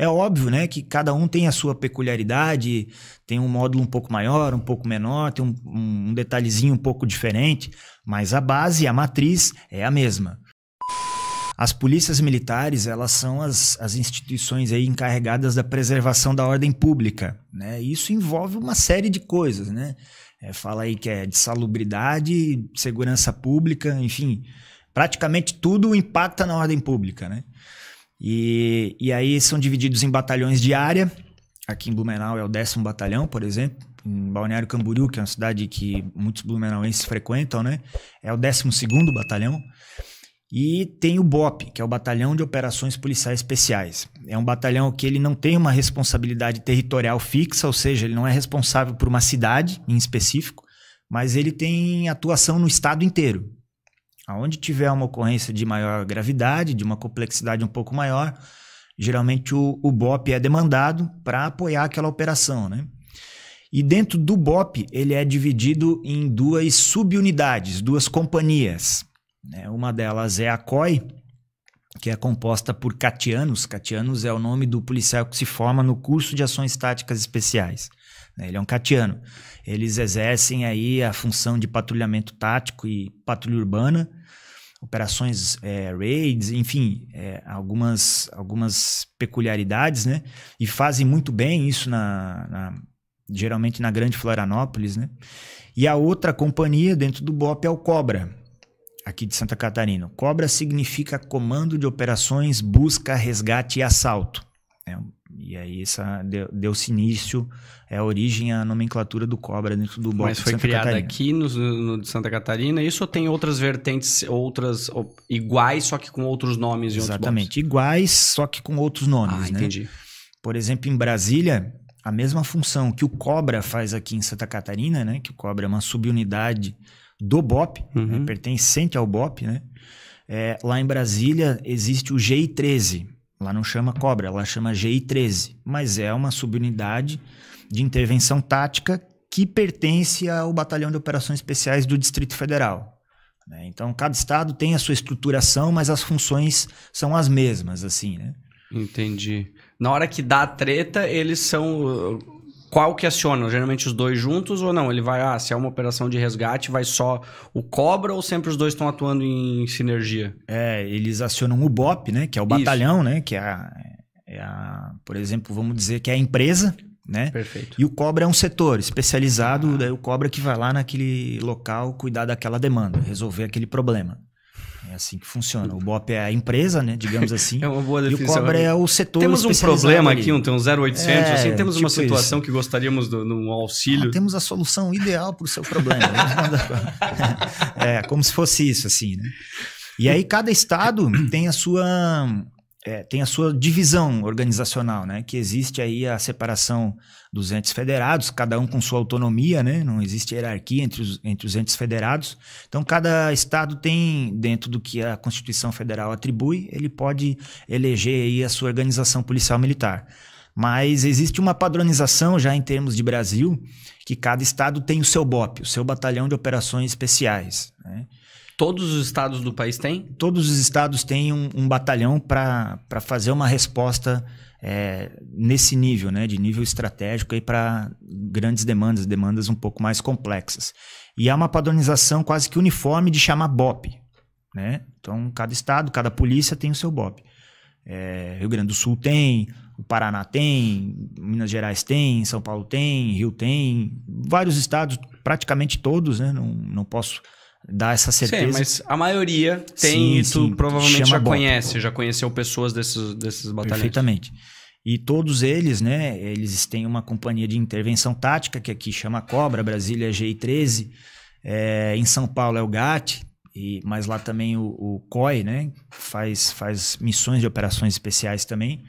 É óbvio, né, que cada um tem a sua peculiaridade, tem um módulo um pouco maior, um pouco menor, tem um, um detalhezinho um pouco diferente, mas a base, a matriz é a mesma. As polícias militares, elas são as, as instituições aí encarregadas da preservação da ordem pública, né? Isso envolve uma série de coisas, né? É, fala aí que é de salubridade, segurança pública, enfim, praticamente tudo impacta na ordem pública, né? E, e aí são divididos em batalhões de área. Aqui em Blumenau é o décimo batalhão, por exemplo. Em Balneário Camboriú, que é uma cidade que muitos blumenauenses frequentam, né? É o décimo segundo batalhão. E tem o BOP, que é o Batalhão de Operações Policiais Especiais. É um batalhão que ele não tem uma responsabilidade territorial fixa, ou seja, ele não é responsável por uma cidade em específico, mas ele tem atuação no estado inteiro. Aonde tiver uma ocorrência de maior gravidade, de uma complexidade um pouco maior, geralmente o, o BOP é demandado para apoiar aquela operação, né? E dentro do BOP, ele é dividido em duas subunidades, duas companhias. Né? Uma delas é a COI, que é composta por Catianos. Catianos é o nome do policial que se forma no curso de ações táticas especiais. Né? Ele é um catiano. Eles exercem aí a função de patrulhamento tático e patrulha urbana, operações é, raids, enfim, é, algumas, algumas peculiaridades, né? E fazem muito bem isso na, na geralmente na Grande Florianópolis, né? E a outra companhia dentro do BOP é o Cobra, aqui de Santa Catarina. Cobra significa comando de operações, busca, resgate e assalto. É, e aí essa deu-se início, é a origem, a nomenclatura do cobra dentro do bloco Mas foi criada aqui no, no, de Santa Catarina. Isso tem outras vertentes, outras iguais, só que com outros nomes e Exatamente, iguais, só que com outros nomes. Ah, né? entendi. Por exemplo, em Brasília, a mesma função que o cobra faz aqui em Santa Catarina, né? Que o cobra é uma subunidade do BOP, né, uhum. né, pertencente ao BOP, né? É, lá em Brasília existe o GI13. Lá não chama Cobra, lá chama GI13. Mas é uma subunidade de intervenção tática que pertence ao Batalhão de Operações Especiais do Distrito Federal. Né? Então, cada estado tem a sua estruturação, mas as funções são as mesmas, assim, né? Entendi. Na hora que dá treta, eles são qual que aciona? Geralmente os dois juntos ou não? Ele vai, ah, se é uma operação de resgate, vai só o cobra ou sempre os dois estão atuando em sinergia? É, eles acionam o BOP, né? Que é o batalhão, Isso. né? Que é a, é a, por exemplo, vamos dizer que é a empresa, né? Perfeito. E o cobra é um setor especializado, ah. daí o cobra que vai lá naquele local cuidar daquela demanda, resolver aquele problema. É assim que funciona. O BOP é a empresa, né? Digamos assim. é uma boa definição. E o Cobra é o setor Temos um problema ali. aqui, um, tem um 0800, é, assim, temos tipo uma situação isso. que gostaríamos de um auxílio. Ah, temos a solução ideal para o seu problema. Né? é, como se fosse isso, assim, né? E aí cada estado tem a sua é, tem a sua divisão organizacional, né? Que existe aí a separação dos entes federados, cada um com sua autonomia, né? Não existe hierarquia entre os, entre os entes federados. Então, cada estado tem, dentro do que a Constituição Federal atribui, ele pode eleger aí a sua organização policial militar. Mas existe uma padronização já em termos de Brasil, que cada estado tem o seu BOP, o seu Batalhão de Operações Especiais. Né? Todos os estados do país têm? Todos os estados têm um, um batalhão para fazer uma resposta é, nesse nível, né, de nível estratégico para grandes demandas, demandas um pouco mais complexas. E há uma padronização quase que uniforme de chamar BOP. Né? Então, cada estado, cada polícia tem o seu BOP. É, Rio Grande do Sul tem, o Paraná tem, Minas Gerais tem, São Paulo tem, Rio tem, vários estados, praticamente todos, né? Não, não posso dar essa certeza. Sim, mas a maioria tem sim, e tu sim, provavelmente já bota, conhece, já conheceu pessoas desses, desses batalhões. Perfeitamente. E todos eles, né, eles têm uma companhia de intervenção tática, que aqui chama Cobra, Brasília é GI-13, é, em São Paulo é o GAT, e, mas lá também o, o COI, né? Faz, faz missões de operações especiais também.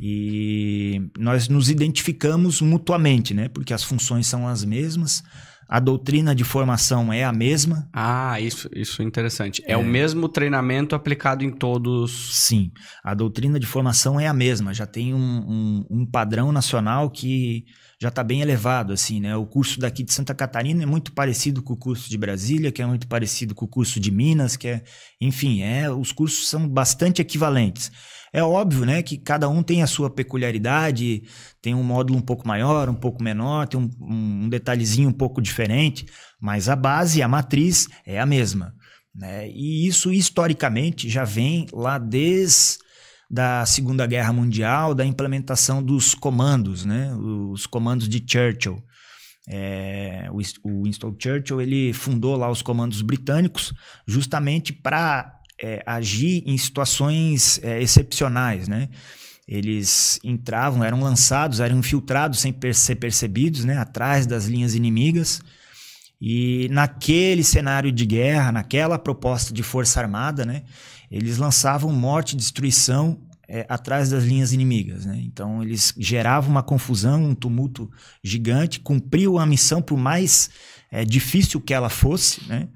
E nós nos identificamos mutuamente, né? Porque as funções são as mesmas, a doutrina de formação é a mesma. Ah, isso, isso é interessante. É, é, o mesmo treinamento aplicado em todos. Sim, a doutrina de formação é a mesma. Já tem um, um, um padrão nacional que já está bem elevado, assim, né? O curso daqui de Santa Catarina é muito parecido com o curso de Brasília, que é muito parecido com o curso de Minas, que é, enfim, é, os cursos são bastante equivalentes. É óbvio, né, que cada um tem a sua peculiaridade, tem um módulo um pouco maior, um pouco menor, tem um, um detalhezinho um pouco diferente, mas a base, a matriz é a mesma, né? E isso historicamente já vem lá desde da Segunda Guerra Mundial, da implementação dos comandos, né? os comandos de Churchill. É, o Winston Churchill ele fundou lá os comandos britânicos justamente para é, agir em situações é, excepcionais, né? Eles entravam, eram lançados, eram infiltrados sem per ser percebidos, né? Atrás das linhas inimigas. E naquele cenário de guerra, naquela proposta de força armada, né, eles lançavam morte e destruição é, atrás das linhas inimigas. Né? Então eles geravam uma confusão, um tumulto gigante, cumpriam a missão por mais é, difícil que ela fosse, né?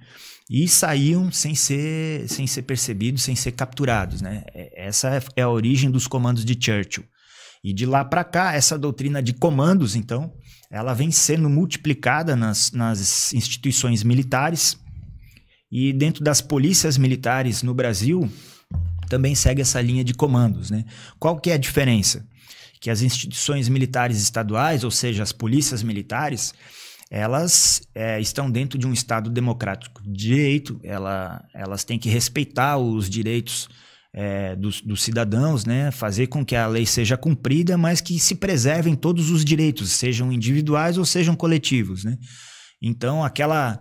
e saíam sem ser, sem ser percebidos, sem ser capturados. Né? É, essa é a origem dos comandos de Churchill. E de lá para cá, essa doutrina de comandos, então, ela vem sendo multiplicada nas, nas instituições militares e dentro das polícias militares no Brasil também segue essa linha de comandos. Né? Qual que é a diferença? Que as instituições militares estaduais, ou seja, as polícias militares, elas é, estão dentro de um Estado democrático de direito, ela, elas têm que respeitar os direitos é, dos, dos, cidadãos, né? fazer com que a lei seja cumprida, mas que se preservem todos os direitos, sejam individuais ou sejam coletivos. Né? Então, aquela,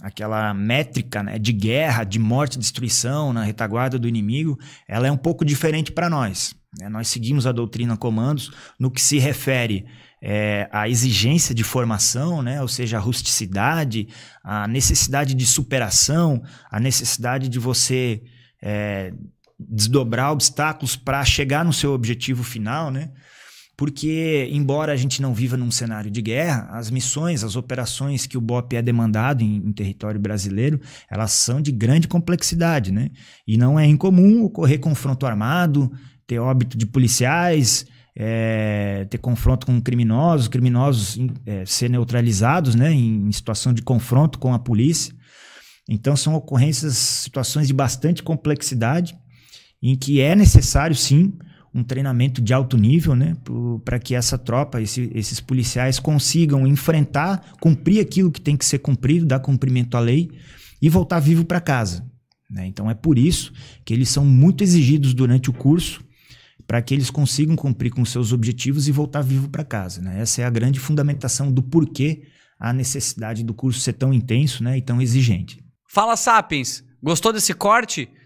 aquela métrica né, de guerra, de morte, destruição na retaguarda do inimigo, ela é um pouco diferente para nós. Né? Nós seguimos a doutrina comandos no que se refere é, à exigência de formação, né? ou seja, a rusticidade, a necessidade de superação, a necessidade de você. É, desdobrar obstáculos para chegar no seu objetivo final, né? Porque, embora a gente não viva num cenário de guerra, as missões, as operações que o BOP é demandado em, em território brasileiro, elas são de grande complexidade, né? E não é incomum ocorrer confronto armado, ter óbito de policiais, é, ter confronto com criminosos, criminosos é, ser neutralizados né, em, em situação de confronto com a polícia. Então, são ocorrências, situações de bastante complexidade em que é necessário, sim, um treinamento de alto nível, né? Para que essa tropa, esse, esses policiais consigam enfrentar, cumprir aquilo que tem que ser cumprido, dar cumprimento à lei e voltar vivo para casa. Né? Então é por isso que eles são muito exigidos durante o curso para que eles consigam cumprir com seus objetivos e voltar vivo para casa. Né? Essa é a grande fundamentação do porquê a necessidade do curso ser tão intenso né? e tão exigente. Fala, Sapiens! Gostou desse corte?